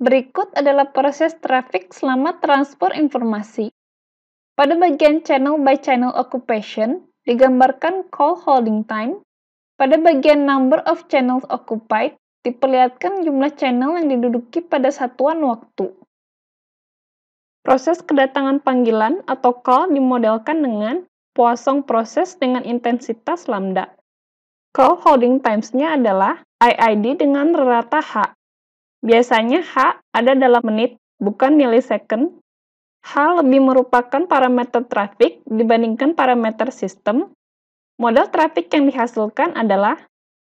Berikut adalah proses trafik selama transfer informasi. Pada bagian channel by channel occupation, digambarkan call holding time. Pada bagian number of channels occupied, diperlihatkan jumlah channel yang diduduki pada satuan waktu. Proses kedatangan panggilan atau call dimodelkan dengan Poisson proses dengan intensitas lambda. Call holding times-nya adalah IID dengan rata H, Biasanya H ada dalam menit, bukan milisecond. H lebih merupakan parameter trafik dibandingkan parameter sistem. Model trafik yang dihasilkan adalah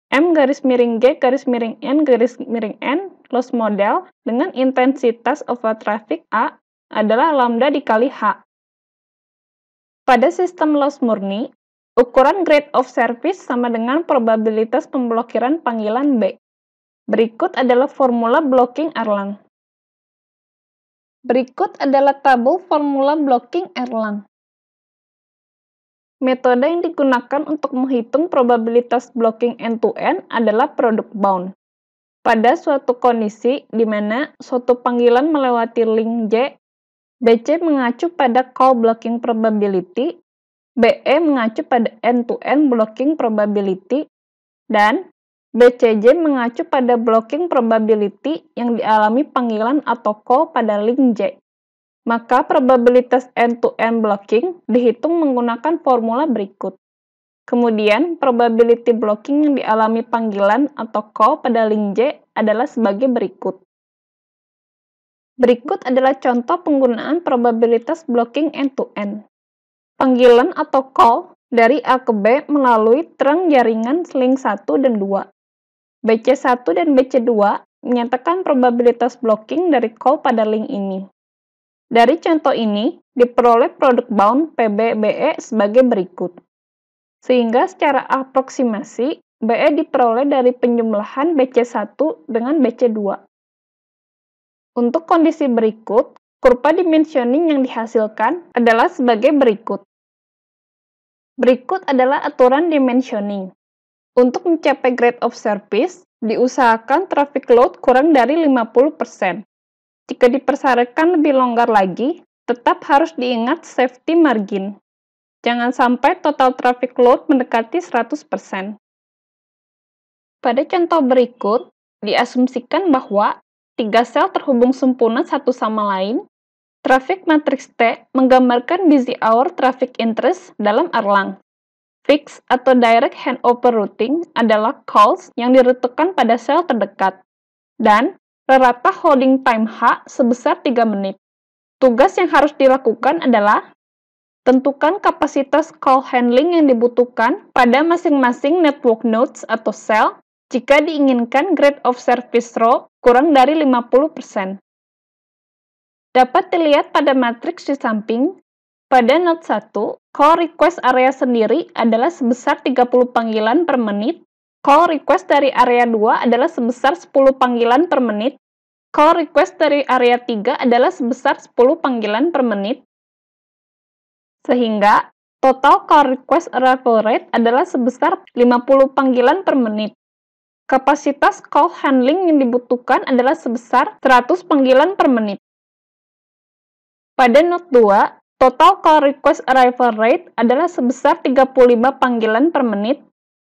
M garis miring G garis miring N garis miring N loss model dengan intensitas over traffic A adalah lambda dikali H. Pada sistem loss murni, ukuran grade of service sama dengan probabilitas pemblokiran panggilan B. Berikut adalah formula blocking Erlang. Berikut adalah tabel formula blocking Erlang. Metode yang digunakan untuk menghitung probabilitas blocking end-to-end -end adalah product bound. Pada suatu kondisi di mana suatu panggilan melewati link J, BC mengacu pada call blocking probability, BE mengacu pada end-to-end -end blocking probability, dan BCJ mengacu pada blocking probability yang dialami panggilan atau call pada link J. Maka probabilitas end-to-end -end blocking dihitung menggunakan formula berikut. Kemudian, probability blocking yang dialami panggilan atau call pada link J adalah sebagai berikut. Berikut adalah contoh penggunaan probabilitas blocking end-to-end. -end. Panggilan atau call dari A ke B melalui terang jaringan link 1 dan 2. BC1 dan BC2 menyatakan probabilitas blocking dari call pada link ini. Dari contoh ini, diperoleh produk bound PBBE sebagai berikut. Sehingga secara aproksimasi, BE diperoleh dari penjumlahan BC1 dengan BC2. Untuk kondisi berikut, kurva dimensioning yang dihasilkan adalah sebagai berikut. Berikut adalah aturan dimensioning. Untuk mencapai grade of service, diusahakan traffic load kurang dari 50%. Jika dipersyaratkan lebih longgar lagi, tetap harus diingat safety margin. Jangan sampai total traffic load mendekati 100%. Pada contoh berikut, diasumsikan bahwa tiga sel terhubung sempurna satu sama lain, traffic matrix T menggambarkan busy hour traffic interest dalam Erlang. Fix atau direct handover routing adalah calls yang dirutukan pada sel terdekat dan rata holding time H sebesar 3 menit. Tugas yang harus dilakukan adalah tentukan kapasitas call handling yang dibutuhkan pada masing-masing network nodes atau sel jika diinginkan grade of service row kurang dari 50%. Dapat dilihat pada matriks di samping pada note 1, call request area sendiri adalah sebesar 30 panggilan per menit, call request dari area 2 adalah sebesar 10 panggilan per menit, call request dari area 3 adalah sebesar 10 panggilan per menit, sehingga total call request arrival rate adalah sebesar 50 panggilan per menit. Kapasitas call handling yang dibutuhkan adalah sebesar 100 panggilan per menit. Pada note 2, Total call request arrival rate adalah sebesar 35 panggilan per menit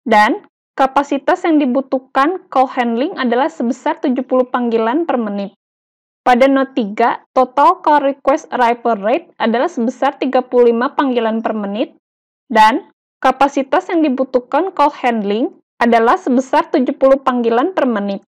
dan kapasitas yang dibutuhkan call handling adalah sebesar 70 panggilan per menit. Pada note 3, total call request arrival rate adalah sebesar 35 panggilan per menit dan kapasitas yang dibutuhkan call handling adalah sebesar 70 panggilan per menit.